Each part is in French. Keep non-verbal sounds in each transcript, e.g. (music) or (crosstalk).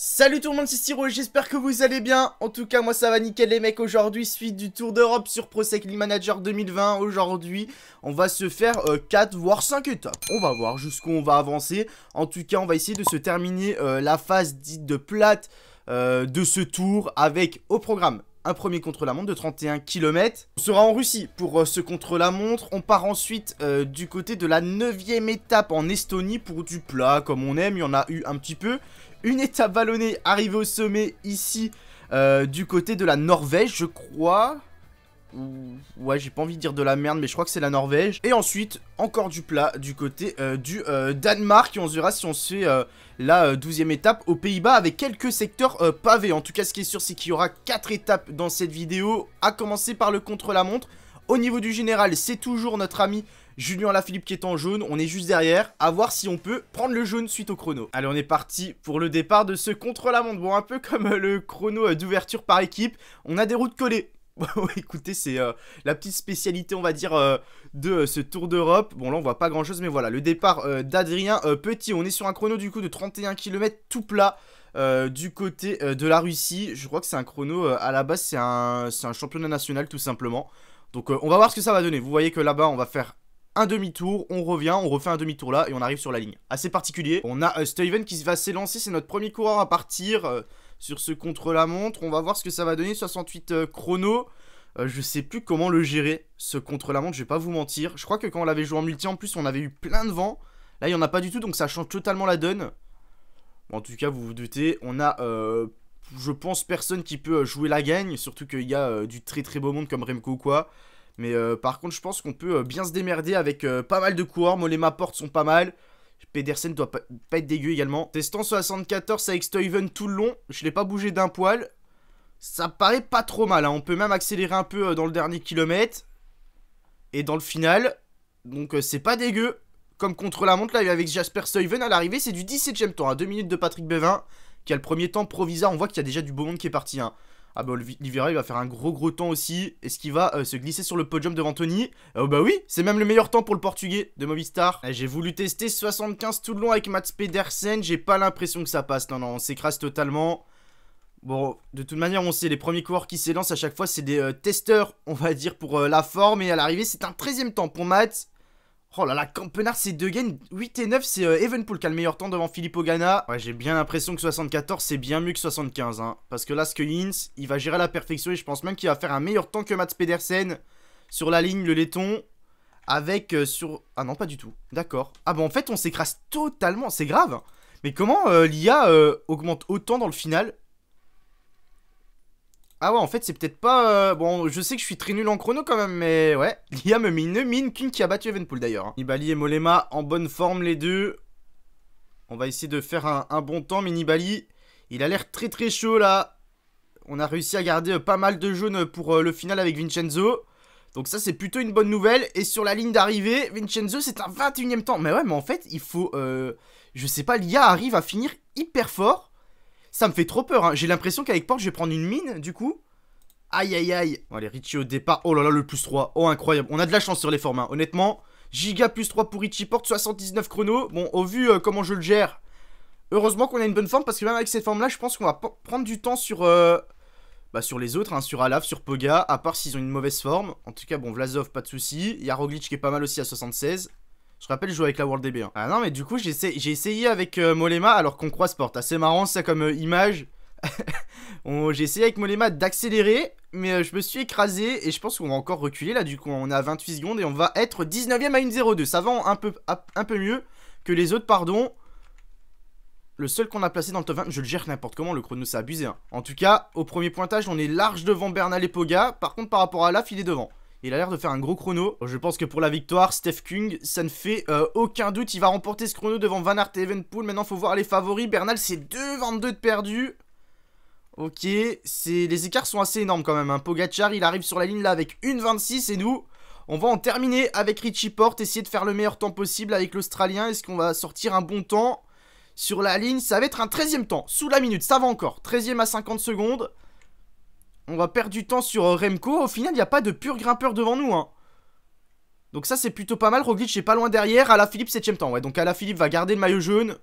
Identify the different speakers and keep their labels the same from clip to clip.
Speaker 1: Salut tout le monde, c'est Styro j'espère que vous allez bien. En tout cas, moi ça va nickel les mecs. Aujourd'hui, suite du Tour d'Europe sur Pro Cycling Manager 2020. Aujourd'hui, on va se faire 4 euh, voire 5 étapes. On va voir jusqu'où on va avancer. En tout cas, on va essayer de se terminer euh, la phase dite de plate euh, de ce tour avec au programme un premier contre-la-montre de 31 km. On sera en Russie pour ce contre-la-montre. On part ensuite du côté de la 9 étape en Estonie pour du plat, comme on aime. Il y en a eu un petit peu une étape vallonnée arrivée au sommet ici euh, du côté de la Norvège je crois Ouais j'ai pas envie de dire de la merde mais je crois que c'est la Norvège Et ensuite encore du plat du côté euh, du euh, Danemark Et on se verra si on se fait la douzième étape aux Pays-Bas avec quelques secteurs pavés En tout cas ce qui est sûr c'est qu'il y aura quatre étapes dans cette vidéo à commencer par le contre-la-montre Au niveau du général c'est toujours notre ami Julien Lafilippe qui est en jaune, on est juste derrière, à voir si on peut prendre le jaune suite au chrono. Allez, on est parti pour le départ de ce contre-la-montre. Bon, un peu comme euh, le chrono euh, d'ouverture par équipe, on a des routes collées. (laughs) Bon, écoutez, c'est euh, la petite spécialité, on va dire, de ce Tour d'Europe. Bon, là, on voit pas grand-chose, mais voilà, le départ d'Adrien Petit. On est sur un chrono, du coup, de 31 km tout plat. du côté de la Russie. Je crois que c'est un chrono, à la base c'est un, championnat national tout simplement. Donc on va voir ce que ça va donner. Vous voyez que là-bas on va faire un demi-tour, on revient, on refait un demi-tour là et on arrive sur la ligne. Assez particulier. On a euh, Steven qui va s'élancer, c'est notre premier coureur à partir euh, sur ce contre-la-montre. On va voir ce que ça va donner, 68 euh, chrono. je sais plus comment le gérer, ce contre-la-montre, je vais pas vous mentir. Je crois que quand on l'avait joué en multi, en plus, on avait eu plein de vent. Là, il y en a pas du tout, donc ça change totalement la donne. en tout cas, vous vous doutez, on a je pense, personne qui peut jouer la gagne. Surtout qu'il y a du très très beau monde comme Remco ou quoi. Mais euh, par contre, je pense qu'on peut euh, bien se démerder avec euh, pas mal de coureurs. les Porte sont pas mal. Pedersen doit pas, être dégueu également. Testant 74 avec Stuyven tout le long. Je l'ai pas bougé d'un poil. Ça paraît pas trop mal. Hein. On peut même accélérer un peu dans le dernier kilomètre. Et dans le final. Donc c'est pas dégueu. Comme contre la montre là avec Jasper Stuyven à l'arrivée. C'est du 17ème temps, à 2 minutes de Patrick Bevin. Qui a le premier temps Provisa, On voit qu'il y a déjà du beau monde qui est parti. Hein. Ah bah Oliveira il va faire un gros gros temps aussi. Est-ce qu'il va euh, se glisser sur le podium devant Tony Oh bah oui, c'est même le meilleur temps pour le portugais de Movistar. Eh, j'ai voulu tester 75 tout le long avec Mats Pedersen, j'ai pas l'impression que ça passe. Non non, on s'écrase totalement. Bon, de toute manière, on sait, les premiers coureurs qui s'élancent à chaque fois, c'est des euh, testeurs, on va dire, pour la forme. Et à l'arrivée, c'est un 13ème temps pour Matt. Oh là là, Campenard, c'est deux gains 8 et 9, c'est euh, Evenpool qui a le meilleur temps devant Philippe Ogana, Ouais, j'ai bien l'impression que 74, c'est bien mieux que 75. Hein. parce que là, Skyins, il va gérer à la perfection et je pense même qu'il va faire un meilleur temps que Mats Pedersen sur la ligne, le laiton. Avec euh, sur... Ah non, pas du tout. D'accord. Ah bah en fait, on s'écrase totalement. C'est grave. Hein. Mais comment euh, l'IA augmente autant dans le final ah ouais, en fait, c'est peut-être pas... Euh, bon, je sais que je suis très nul en chrono quand même, mais ouais. (laughs) Liam me mine, mine qu'une qui a battu Evenpool d'ailleurs. Hein. Nibali et Molema en bonne forme les deux. On va essayer de faire un, bon temps, mais Nibali, il a l'air très très chaud là. On a réussi à garder euh, pas mal de jaunes pour euh, le final avec Vincenzo. Donc ça c'est plutôt une bonne nouvelle. Et sur la ligne d'arrivée, Vincenzo c'est un 21 e temps. Mais ouais mais en fait il faut... je sais pas, l'IA arrive à finir hyper fort. Ça me fait trop peur. Hein. J'ai l'impression qu'avec Porte, je vais prendre une mine, du coup. Aïe, aïe, aïe. Allez, Richie au départ. Oh là là, le plus 3. Oh, incroyable. On a de la chance sur les formes, hein. Honnêtement, giga plus 3 pour Richie Porte, 79 chrono. Bon, au vu euh, comment je le gère, heureusement qu'on a une bonne forme. Parce que même avec cette forme-là, je pense qu'on va prendre du temps sur... Euh, bah, sur les autres, hein, sur Alav, sur Poga, à part s'ils ont une mauvaise forme. En tout cas, bon, Vlasov, pas de souci. Yaroglitch qui est pas mal aussi à 76. Je rappelle, je avec la World DB. Hein. Ah non, mais du coup, j'ai essayé avec Moléma euh, Molema alors qu'on croise porte. Assez marrant, ça comme euh, image. (laughs) j'ai essayé avec Molema d'accélérer, mais euh, je me suis écrasé et je pense qu'on va encore reculer là. Du coup, on est à 28 secondes et on va être 19ème à 0-2. Ça va un peu, un peu mieux que les autres, pardon. Le seul qu'on a placé dans le top 20, je le gère n'importe comment, le chrono, s'est abusé. Hein. En tout cas, au premier pointage, on est large devant Bernal et Poga. Par contre, par rapport à la il est devant. Il a l'air de faire un gros chrono. Je pense que pour la victoire, Steph Kung, ça ne fait euh, aucun doute. Il va remporter ce chrono devant Van Aert et Evenpool. Maintenant, faut voir les favoris. Bernal, c'est 2,22 de perdu. Ok, les écarts sont assez énormes quand même. un hein. Pogachar, il arrive sur la ligne là avec 1,26 et nous, on va en terminer avec Richie Porte, essayer de faire le meilleur temps possible avec l'Australien. Est-ce qu'on va sortir un bon temps sur la ligne Ça va être un 13e temps, sous la minute, ça va encore. 13e à 50 secondes. On va perdre du temps sur euh, Remco. Au final, il n'y a pas de pur grimpeur devant nous. Hein. Donc ça, c'est plutôt pas mal. Roglic est pas loin derrière. Alaphilippe, Philippe, 7 temps. Ouais, donc Alaphilippe va garder le maillot jaune.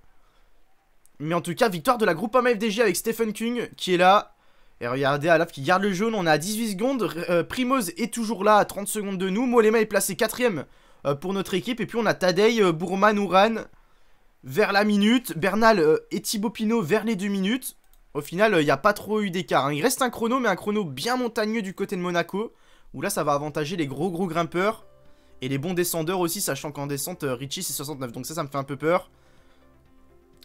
Speaker 1: Mais en tout cas, victoire de la groupe avec Stephen King qui est là. Et regardez Alaph qui garde le jaune. On est à 18 secondes. Euh, Primoz est toujours là à 30 secondes de nous. Molema est placé quatrième euh, pour notre équipe. Et puis on a Tadei, Bourman, Ouran vers la minute. Bernal et Thibaut Pinot vers les deux minutes. Au final, il euh, n'y a pas trop eu d'écart. Hein. Il reste un chrono, mais un chrono bien montagneux du côté de Monaco. Où là, ça va avantager les gros gros grimpeurs. Et les bons descendeurs aussi, sachant qu'en descente, euh, Richie c'est 69. Donc ça, ça me fait un peu peur.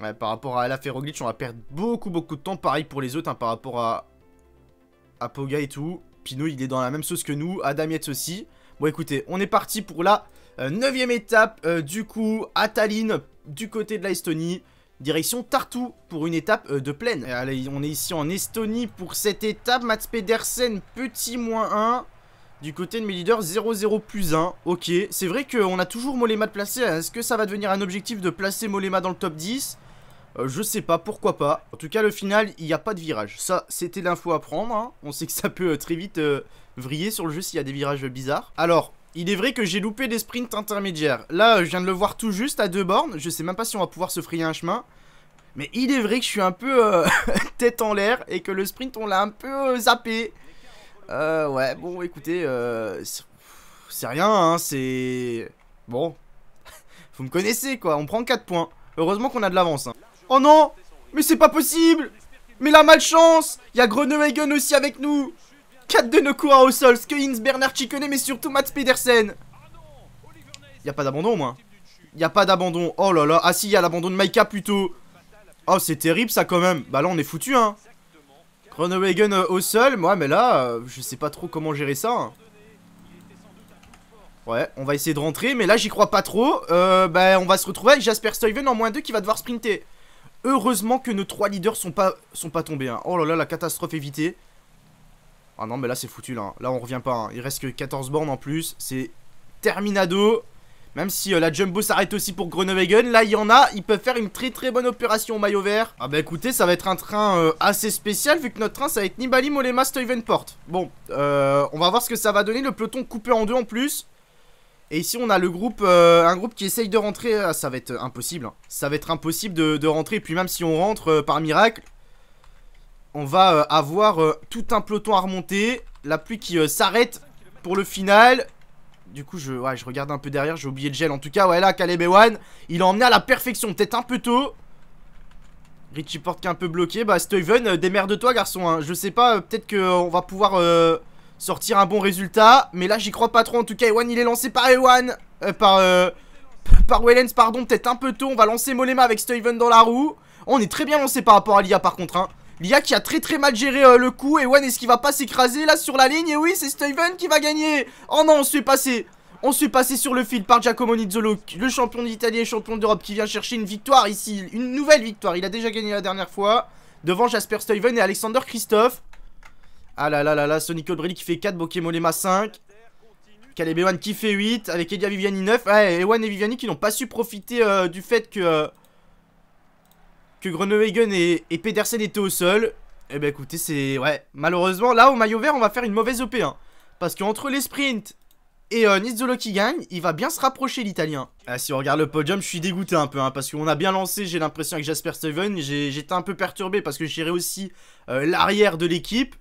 Speaker 1: Ouais, par rapport à la Ferroglitch, on va perdre beaucoup beaucoup de temps. Pareil pour les autres, hein, par rapport à... à Poga et tout. Pinot, il est dans la même sauce que nous. Adamiette aussi. Bon, écoutez, on est parti pour la euh, neuvième étape. du coup, à Tallinn, du côté de l'Estonie direction Tartu pour une étape euh, de plaine. allez, on est ici en Estonie pour cette étape. Mats Pedersen, petit moins 1. Du côté de mes leaders, 0-0 plus 1. Ok, c'est vrai qu'on a toujours Molema de placer. Est-ce que ça va devenir un objectif de placer Molema dans le top 10 euh, Je sais pas, pourquoi pas. En tout cas, le final, il n'y a pas de virage. Ça, c'était l'info à prendre. Hein. On sait que ça peut euh, très vite vriller sur le jeu s'il y a des virages bizarres. Alors, il est vrai que j'ai loupé des sprints intermédiaires. Là, euh, je viens de le voir tout juste à deux bornes. Je sais même pas si on va pouvoir se frayer un chemin. Mais il est vrai que je suis un peu euh, (laughs) tête en l'air et que le sprint, on l'a un peu euh, zappé. Euh, ouais, bon, écoutez, euh, c'est rien, hein, c'est... Bon, (laughs) vous me connaissez, quoi, on prend 4 points. Heureusement qu'on a de l'avance. Hein. Oh non Mais c'est pas possible Mais la malchance Il y a aussi avec nous 4 de Nokura au sol, Skeins Bernard Chikone, mais surtout Mats Pedersen. Y a pas d'abandon moi. moins. Y a pas d'abandon. Oh là là. Ah si, y a l'abandon de Maika plutôt. Oh, c'est terrible ça quand même. Bah là, on est foutu hein. Groenewegen euh, au sol. Moi, mais là, euh, je sais pas trop comment gérer ça. Hein. Ouais, on va essayer de rentrer, mais là j'y crois pas trop. Euh, bah, on va se retrouver avec Jasper Stuyven en moins 2 qui va devoir sprinter. Heureusement que nos trois leaders sont pas, sont pas tombés. Hein. Oh là là, la catastrophe évitée. Ah non, mais là, c'est foutu, là. Hein. Là, on revient pas. Hein. Il reste que 14 bornes en plus. C'est terminado. Même si euh, la jumbo s'arrête aussi pour Gun, là il y en a, ils peuvent faire une très très bonne opération au maillot vert. Ah bah écoutez, ça va être un train euh, assez spécial vu que notre train ça va être Nibali, Molema, Porte. Bon, euh, on va voir ce que ça va donner, le peloton coupé en deux en plus. Et ici on a le groupe, un groupe qui essaye de rentrer, ah, ça va être impossible. Hein. Ça va être impossible de, de, rentrer, et puis même si on rentre par miracle, on va euh, avoir euh, tout un peloton à remonter. La pluie qui euh, s'arrête pour le final. Du coup, je, regarde un peu derrière, j'ai oublié le gel. En tout cas, ouais, là, Caleb Ewan, il a emmené à la perfection. Peut-être un peu tôt. Richie Porte qui un peu bloqué. Bah, Steven, démerde-toi, garçon. Hein. Je sais pas, peut-être qu'on va pouvoir sortir un bon résultat. Mais là, j'y crois pas trop. En tout cas, Ewan, il est lancé par Ewan. par, par Wellens, pardon. Peut-être un peu tôt. On va lancer Molema avec Steven dans la roue. On est très bien lancé par rapport à l'IA, par contre. Hein. L'IA qui a très très mal géré euh, le coup. Ewan, est-ce qu'il va pas s'écraser là sur la ligne Et oui, c'est Steven qui va gagner. Oh non, on se fait passer. On se fait passer sur le fil par Giacomo Nizzolo, le champion d'Italie et champion d'Europe qui vient chercher une victoire ici. Une nouvelle victoire. Il a déjà gagné la dernière fois. Devant Jasper Steven et Alexander Christophe. Ah là là là là, Sonic O'Brien qui fait 4, Bokemolema 5. Caleb qui fait 8, avec Elia Viviani 9. Ouais, Ewan et Viviani qui n'ont pas su profiter euh, du fait que... Euh, que Groenewegen et, et, Pedersen étaient au sol. Eh ben écoutez, c'est... Ouais, malheureusement, là, au maillot vert, on va faire une mauvaise op hein. parce qu'entre les sprints et euh, Nizzolo qui gagne, il va bien se rapprocher l'italien. Ah, si on regarde le podium, je suis dégoûté un peu, hein, parce qu'on a bien lancé, j'ai l'impression, avec Jasper Steven. J'étais un peu perturbé, parce que j'irais aussi euh, l'arrière de l'équipe.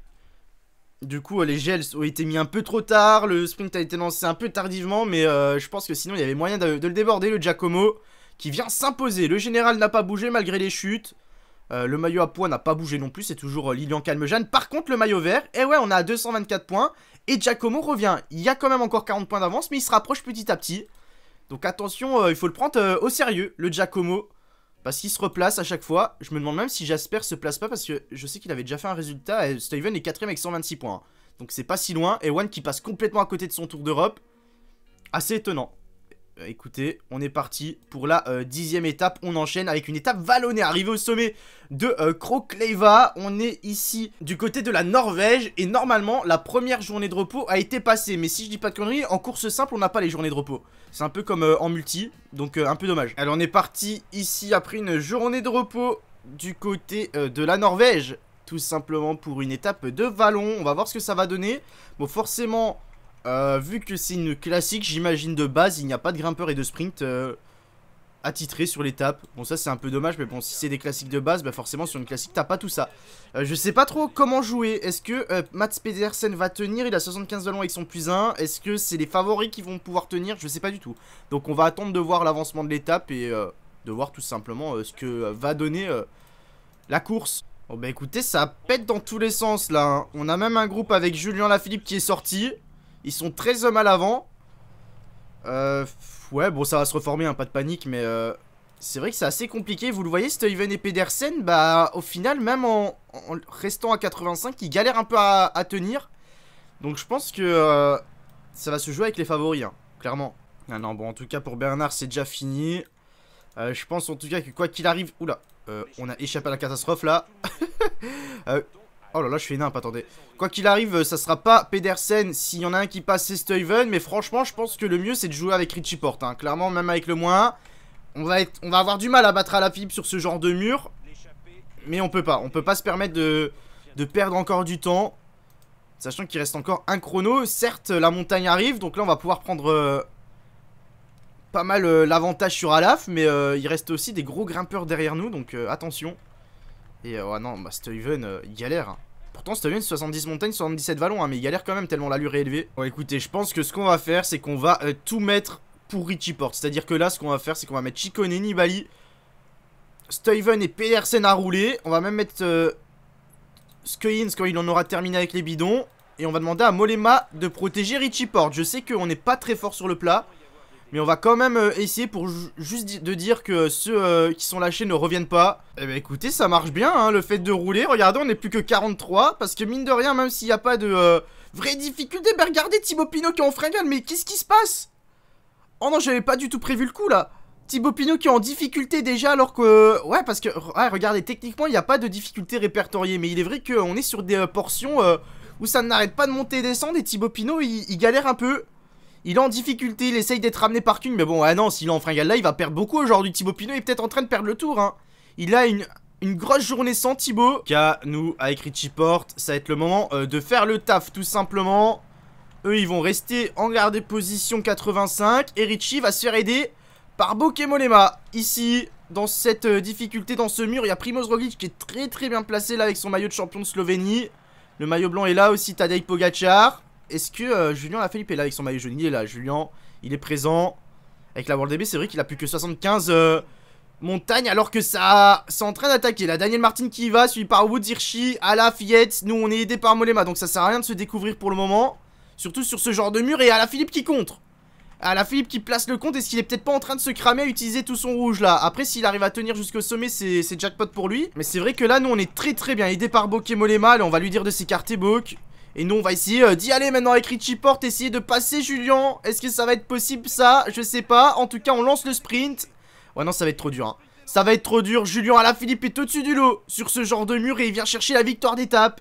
Speaker 1: Du coup, euh, les gels ont été mis un peu trop tard, le sprint a été lancé un peu tardivement, mais je pense que sinon, il y avait moyen de le déborder, le Giacomo qui vient s'imposer. Le général n'a pas bougé malgré les chutes. Euh, le maillot à poids n'a pas bougé non plus, c'est toujours euh, Lilian Lilian Jeanne. Par contre, le maillot vert, et eh ouais, on a 224 points. Et Giacomo revient. Il y a quand même encore 40 points d'avance, mais il se rapproche petit à petit. Donc attention, euh, il faut le prendre au sérieux, le Giacomo. Parce qu'il se replace à chaque fois. Je me demande même si Jasper se place pas, parce que je sais qu'il avait déjà fait un résultat. Et Steven est 4 avec 126 points. Donc c'est pas si loin. Et One qui passe complètement à côté de son tour d'Europe. Assez étonnant. Euh, écoutez, on est parti pour la euh, dixième étape. On enchaîne avec une étape vallonnée. Arrivé au sommet de euh, on est ici du côté de la Norvège. Et normalement, la première journée de repos a été passée. Mais si je dis pas de conneries, en course simple, on n'a pas les journées de repos. C'est un peu comme en multi, donc un peu dommage. Alors on est parti ici après une journée de repos du côté de la Norvège. Tout simplement pour une étape de vallon. On va voir ce que ça va donner. Bon, forcément... Euh, vu que c'est une classique, j'imagine de base, il n'y a pas de grimpeur et de sprint à euh, attitré sur l'étape. Bon, ça c'est un peu dommage, mais bon, si c'est des classiques de base, bah forcément sur une classique, t'as pas tout ça. Euh, je sais pas trop comment jouer. Est-ce que Mats Pedersen va tenir Il a 75 ballons avec son plus 1. Est-ce que c'est les favoris qui vont pouvoir tenir Je sais pas du tout. Donc on va attendre de voir l'avancement de l'étape et de voir tout simplement ce que va donner la course. Bon bah écoutez, ça pète dans tous les sens là. Hein. On a même un groupe avec Julien Lafilippe qui est sorti. Ils sont très hommes à l'avant. Euh, ouais, bon, ça va se reformer, hein, pas de panique, mais euh, c'est vrai que c'est assez compliqué. Vous le voyez, Steven et Pedersen, bah, au final, même en, restant à 85, ils galèrent un peu à, tenir. Donc, je pense que euh, ça va se jouer avec les favoris, hein, clairement. Ah non, bon, en tout cas, pour Bernard, c'est déjà fini. je pense en tout cas que quoi qu'il arrive... Oula, on a échappé à la catastrophe, là. (laughs) Oh là là, je suis pas attendez. Quoi qu'il arrive, ça sera pas Pedersen s'il y en a un qui passe, c'est Stuyven. Mais franchement, je pense que le mieux, c'est de jouer avec Richie Porte. Hein. Clairement, même avec le moins, on va, on va avoir du mal à battre à la pipe sur ce genre de mur. Mais on peut pas. On peut pas se permettre de, perdre encore du temps. Sachant qu'il reste encore un chrono. Certes, la montagne arrive. Donc là, on va pouvoir prendre euh, pas mal euh, l'avantage sur Alaf. Mais euh, il reste aussi des gros grimpeurs derrière nous. Donc attention. Et euh, ouais, non, bah, Steven, euh, il galère. Hein. Pourtant, Steven, 70 montagnes, 77 vallons, hein, mais il galère quand même tellement l'allure est élevée. Bon, écoutez, je pense que ce qu'on va faire, c'est qu'on va euh, tout mettre pour Richie Porte. C'est-à-dire que là, ce qu'on va faire, c'est qu'on va mettre Chicone, Nibali, Steven et Pedersen à rouler. On va même mettre euh, quand il en aura terminé avec les bidons. Et on va demander à Molema de protéger Richie Porte. Je sais qu'on n'est pas très fort sur le plat. Mais on va quand même euh, essayer pour juste de dire que ceux euh, qui sont lâchés ne reviennent pas. Eh ben écoutez, ça marche bien, hein, le fait de rouler. Regardez, on n'est plus que 43. Parce que mine de rien, même s'il n'y a pas de euh, vraie difficulté, ben regardez Thibaut Pinot qui est en fringale. Mais qu'est-ce qui se passe Oh non, j'avais pas du tout prévu le coup là. Thibaut Pinot qui est en difficulté déjà alors que... Ouais parce que... regardez, techniquement il n'y a pas de difficulté répertoriée mais il est vrai qu'on est sur des portions où ça n'arrête pas de monter et descendre et Thibaut Pinot il galère un peu. Il est en difficulté, il essaye d'être ramené par Kun mais bon, ah non, s'il est en fringale là, il va perdre beaucoup aujourd'hui. Thibaut Pinot est peut-être en train de perdre le tour, hein. Il a une, grosse journée sans Thibaut. K, nous, avec Richie Porte, ça va être le moment euh, de faire le taf, tout simplement. Eux, ils vont rester en garde position 85. Et Richie va se faire aider par Bokemolema. Ici, dans cette euh, difficulté, dans ce mur, il y a Primoz Roglic qui est très très bien placé là avec son maillot de champion de Slovénie. Le maillot blanc est là aussi, Tadej Pogacar. Est-ce que euh, Julien la Felipe est là avec son maillot jaune là, Julien. Il est présent. Avec la World DB, c'est vrai qu'il a plus que 75 euh, montagnes alors que ça c'est en train d'attaquer. Là, Daniel Martin qui y va, suivi par Woods, À la Fillette. Nous, on est aidé par Molema, donc ça sert à rien de se découvrir pour le moment. Surtout sur ce genre de mur et la Philippe qui contre. la Philippe qui place le compte. Est-ce qu'il est, peut-être pas en train de se cramer à utiliser tout son rouge là Après, s'il arrive à tenir jusqu'au sommet, c'est jackpot pour lui. Mais c'est vrai que là, nous, on est très très bien aidé par Bokeh Molema. on va lui dire de s'écarter, Bok. Et nous on va essayer euh, d'y aller maintenant avec Richie Porte, essayer de passer Julien. Est-ce que ça va être possible ça Je sais pas. En tout cas on lance le sprint. Ouais non ça va être trop dur. Hein. Ça va être trop dur. Julien Philippe est au-dessus du lot sur ce genre de mur et il vient chercher la victoire d'étape.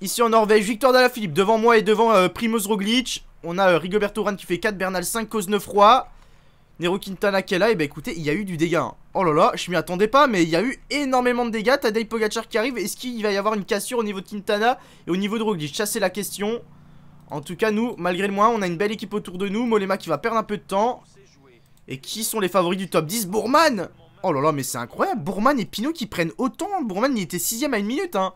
Speaker 1: Ici en Norvège, victoire d'Alaphilippe devant moi et devant euh, Primoz Roglic. On a euh, Rigoberto Urán qui fait 4, Bernal 5, Cause 9 rois Nero Quintana qui est là, et bah écoutez, il y a eu du dégât. Hein. Oh là là, je m'y attendais pas, mais il y a eu énormément de dégâts. Tadej Pogacar qui arrive, est-ce qu'il va y avoir une cassure au niveau de Quintana et au niveau de Roglic Ça la question. En tout cas, nous, malgré le moins, on a une belle équipe autour de nous. Molema qui va perdre un peu de temps. Et qui sont les favoris du top 10 Bourman Oh là là, mais c'est incroyable. Bourman et Pinot qui prennent autant. Bourman, il était sixième à une minute. Hein.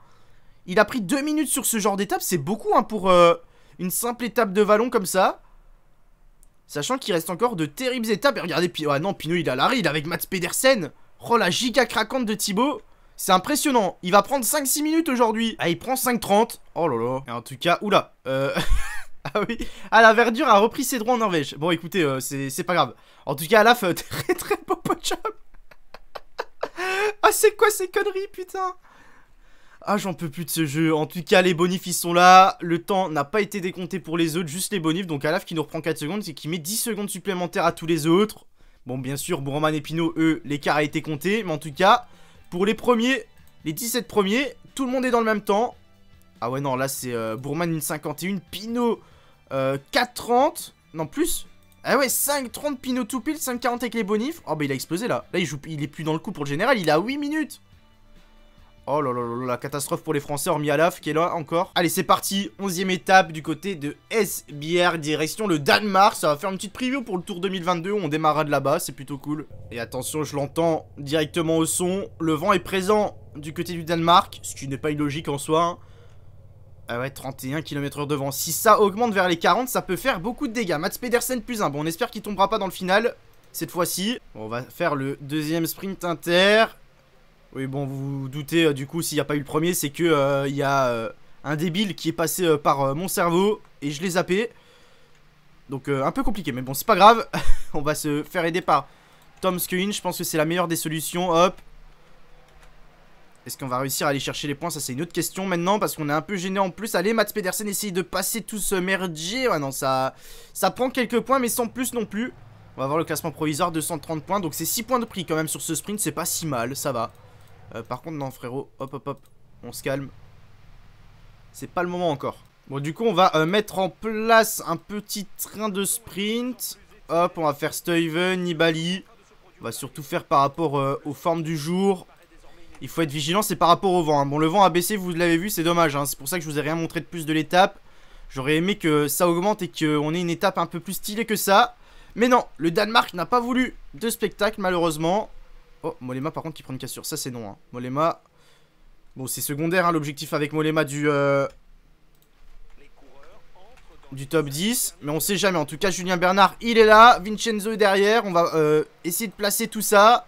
Speaker 1: Il a pris deux minutes sur ce genre d'étape. C'est beaucoup hein, pour euh, une simple étape de vallon comme ça. Sachant qu'il reste encore de terribles étapes. Et regardez, Pino, ah non, Pino il a la ride avec Mats Pedersen. Oh la giga craquante de Thibaut. C'est impressionnant. Il va prendre 5-6 minutes aujourd'hui. Ah, il prend 5-30. Oh là là. Et en tout cas, oula. Euh, (laughs) ah oui. Ah, la verdure a repris ses droits en Norvège. Bon, écoutez, euh, c'est pas grave. En tout cas, Alaf, euh, (laughs) très très beau job. (laughs) ah, c'est quoi ces conneries, putain ah, j'en peux plus de ce jeu. En tout cas, les bonifs, ils sont là. Le temps n'a pas été décompté pour les autres, juste les bonifs. Donc, Alaf qui nous reprend 4 secondes, c'est qui met 10 secondes supplémentaires à tous les autres. Bon, bien sûr, Bourman et Pino, eux, l'écart a été compté. Mais en tout cas, pour les premiers, les 17 premiers, tout le monde est dans le même temps. Ah ouais, non, là, c'est euh, Bourman 51, Pinot euh, 4,30. Non, plus ah ouais, 5,30 Pinot tout pile, 5,40 avec les bonifs. Oh bah il a explosé là. Là il joue, il est plus dans le coup pour le général, il a 8 minutes. Oh là là là la catastrophe pour les Français, hormis Alaf qui est là encore. Allez, c'est parti, onzième étape du côté de SBR, direction le Danemark. Ça va faire une petite preview pour le Tour 2022, on démarra de là-bas, c'est plutôt cool. Et attention, je l'entends directement au son, le vent est présent du côté du Danemark, ce qui n'est pas illogique en soi. Hein. Ah ouais, 31 km h devant. Si ça augmente vers les 40, ça peut faire beaucoup de dégâts. Mats Pedersen plus un. Bon, on espère qu'il tombera pas dans le final cette fois-ci. on va faire le deuxième sprint inter. Oui, bon, vous vous doutez, euh, du coup, s'il n'y a pas eu le premier, c'est que euh, il y a euh, un débile qui est passé par mon cerveau et je l'ai zappé. Donc un peu compliqué, mais bon, c'est pas grave. (laughs) on va se faire aider par Tom Skewin. Je pense que c'est la meilleure des solutions. Hop. Est-ce qu'on va réussir à aller chercher les points Ça, c'est une autre question maintenant, parce qu'on est un peu gêné en plus. Allez, Mats Pedersen essaye de passer tout ce merdier. non, ça, ça prend quelques points, mais sans plus non plus. On va voir le classement provisoire, 230 points. Donc c'est 6 points de prix quand même sur ce sprint. C'est pas si mal, ça va. Euh, par contre, non, frérot, hop, hop, hop, on se calme. C'est pas le moment encore. Bon, du coup, on va euh, mettre en place un petit train de sprint. Hop, on va faire Steven, Nibali. On va surtout faire par rapport euh, aux formes du jour. Il faut être vigilant, c'est par rapport au vent. Hein. Bon, le vent a baissé, vous l'avez vu, c'est dommage. Hein. C'est pour ça que je vous ai rien montré de plus de l'étape. J'aurais aimé que ça augmente et qu'on ait une étape un peu plus stylée que ça. Mais non, le Danemark n'a pas voulu de spectacle, malheureusement. Oh, Molema par contre qui prend une cassure. Ça c'est non. Hein. Molema. Bon, c'est secondaire hein, l'objectif avec Molema du. Euh, du top 10. Mais on sait jamais. En tout cas, Julien Bernard, il est là. Vincenzo est derrière. On va euh, essayer de placer tout ça.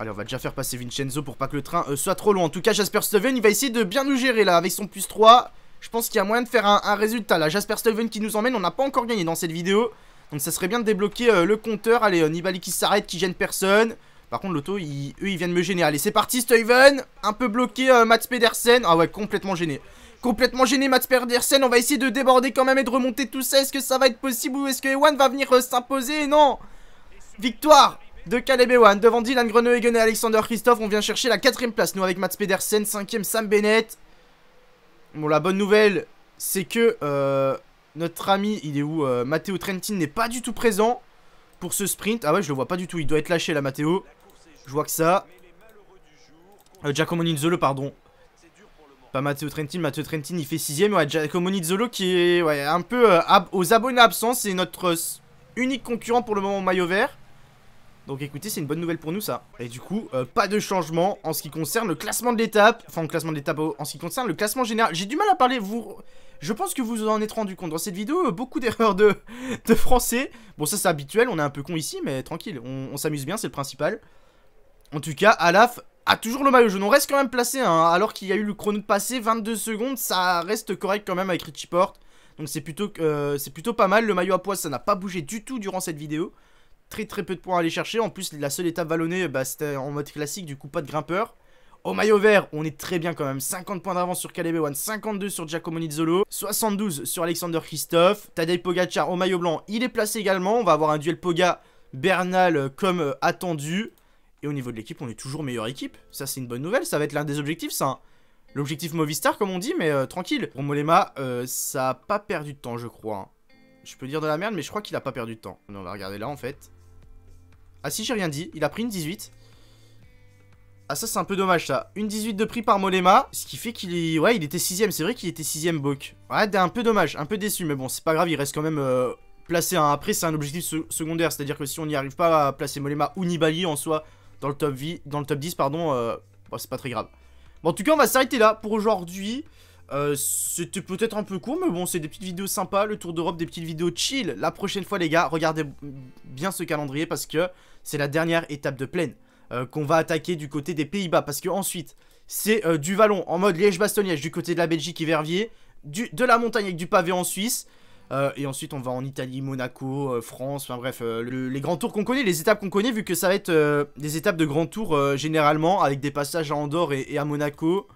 Speaker 1: Allez, on va déjà faire passer Vincenzo pour pas que le train euh, soit trop long. En tout cas, Jasper Steven, il va essayer de bien nous gérer là avec son plus 3. Je pense qu'il y a moyen de faire un, résultat là. Jasper Steven qui nous emmène. On n'a pas encore gagné dans cette vidéo. Donc ça serait bien de débloquer euh, le compteur. Allez, euh, Nibali qui s'arrête, qui gêne personne. Par contre, l'auto, eux, ils viennent me gêner. Allez, c'est parti, Stuyven. Un peu bloqué, euh, Mats Pedersen. Ah ouais, complètement gêné. Complètement gêné, Mats Pedersen. On va essayer de déborder quand même et de remonter tout ça. Est-ce que ça va être possible ou est-ce que Ewan va venir s'imposer Non Victoire de Caleb Ewan devant Dylan Groenewegen et Alexander Christophe. On vient chercher la quatrième place, nous, avec Mats Pedersen. Cinquième, Sam Bennett. Bon, la bonne nouvelle, c'est que... Notre ami, il est où euh, Matteo Trentin n'est pas du tout présent pour ce sprint. Ah ouais, je le vois pas du tout. Il doit être lâché là, Matteo. Je vois que ça. Euh, Giacomo Nizzolo, pardon. Pas Matteo Trentin, Matteo Trentin il fait sixième. ème Ouais, Giacomo Nizzolo qui est ouais, un peu euh, aux abonnés absents. C'est notre unique concurrent pour le moment au maillot vert. Donc écoutez, c'est une bonne nouvelle pour nous ça. Et du coup, euh, pas de changement en ce qui concerne le classement de l'étape. Enfin, le classement de l'étape, en ce qui concerne le classement général. J'ai du mal à parler, vous... Je pense que vous en êtes rendu compte dans cette vidéo, euh, beaucoup d'erreurs de, de français. Bon, ça c'est habituel, on est un peu con ici, mais tranquille, on, s'amuse bien, c'est le principal. En tout cas, Alaf a toujours le maillot jaune. On reste quand même placé, hein. alors qu'il y a eu le chrono de passé, 22 secondes, ça reste correct quand même avec Richie Porte. Donc c'est plutôt, euh, c'est plutôt pas mal, le maillot à pois ça n'a pas bougé du tout durant cette vidéo. Très très peu de points à aller chercher, en plus la seule étape vallonnée, bah, c'était en mode classique, du coup pas de grimpeur. Au maillot vert, on est très bien quand même. 50 points d'avance sur Caleb One, 52 sur Giacomo Nizzolo, 72 sur Alexander Christophe. Tadej Pogacar au maillot blanc, il est placé également. On va avoir un duel Poga-Bernal euh, comme euh, attendu. Et au niveau de l'équipe, on est toujours meilleure équipe. Ça, c'est une bonne nouvelle. Ça va être l'un des objectifs, ça. Hein. L'objectif Movistar, comme on dit, mais euh, tranquille. Pour Molema, ça a pas perdu de temps, je crois. Hein. Je peux dire de la merde, mais je crois qu'il a pas perdu de temps. On va regarder là, en fait. Ah si, j'ai rien dit. Il a pris une 18. Ah ça c'est un peu dommage ça. Une 18 de prix par Molema, ce qui fait qu'il est... Ouais il était 6ème, c'est vrai qu'il était 6ème Bok. Ouais un peu dommage, un peu déçu, mais bon c'est pas grave, il reste quand même euh, placé. un Après c'est un objectif secondaire, c'est-à-dire que si on n'y arrive pas à placer Molema ou Nibali en soi dans le top, vie... dans le top 10, pardon, euh, c'est pas très grave. Bon, en tout cas on va s'arrêter là pour aujourd'hui. Euh, c'était peut-être un peu court, mais bon, c'est des petites vidéos sympas, le tour d'Europe, des petites vidéos chill. La prochaine fois, les gars, regardez bien ce calendrier parce que c'est la dernière étape de plaine. Euh, qu'on va attaquer du côté des Pays-Bas. Parce que ensuite, c'est euh, du vallon en mode Liège-Bastogne-Liège du côté de la Belgique et Verviers. Du, de la montagne avec du pavé en Suisse. Euh, et ensuite, on va en Italie, Monaco, France, enfin bref, les grands tours qu'on connaît, les étapes qu'on connaît, vu que ça va être des étapes de grands tours généralement, avec des passages à Andorre et, à Monaco.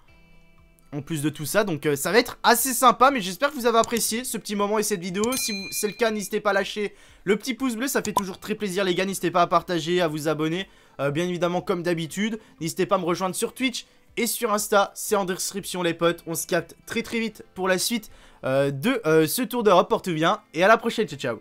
Speaker 1: En plus de tout ça, donc ça va être assez sympa, mais j'espère que vous avez apprécié ce petit moment et cette vidéo. Si c'est le cas, n'hésitez pas à lâcher le petit pouce bleu, ça fait toujours très plaisir les gars, n'hésitez pas à partager, à vous abonner. Euh, bien évidemment, comme d'habitude, n'hésitez pas à me rejoindre sur Twitch et sur Insta, c'est en description les potes. On se capte très très vite pour la suite euh, de euh, ce tour d'Europe, porte bien et à la prochaine, ciao ciao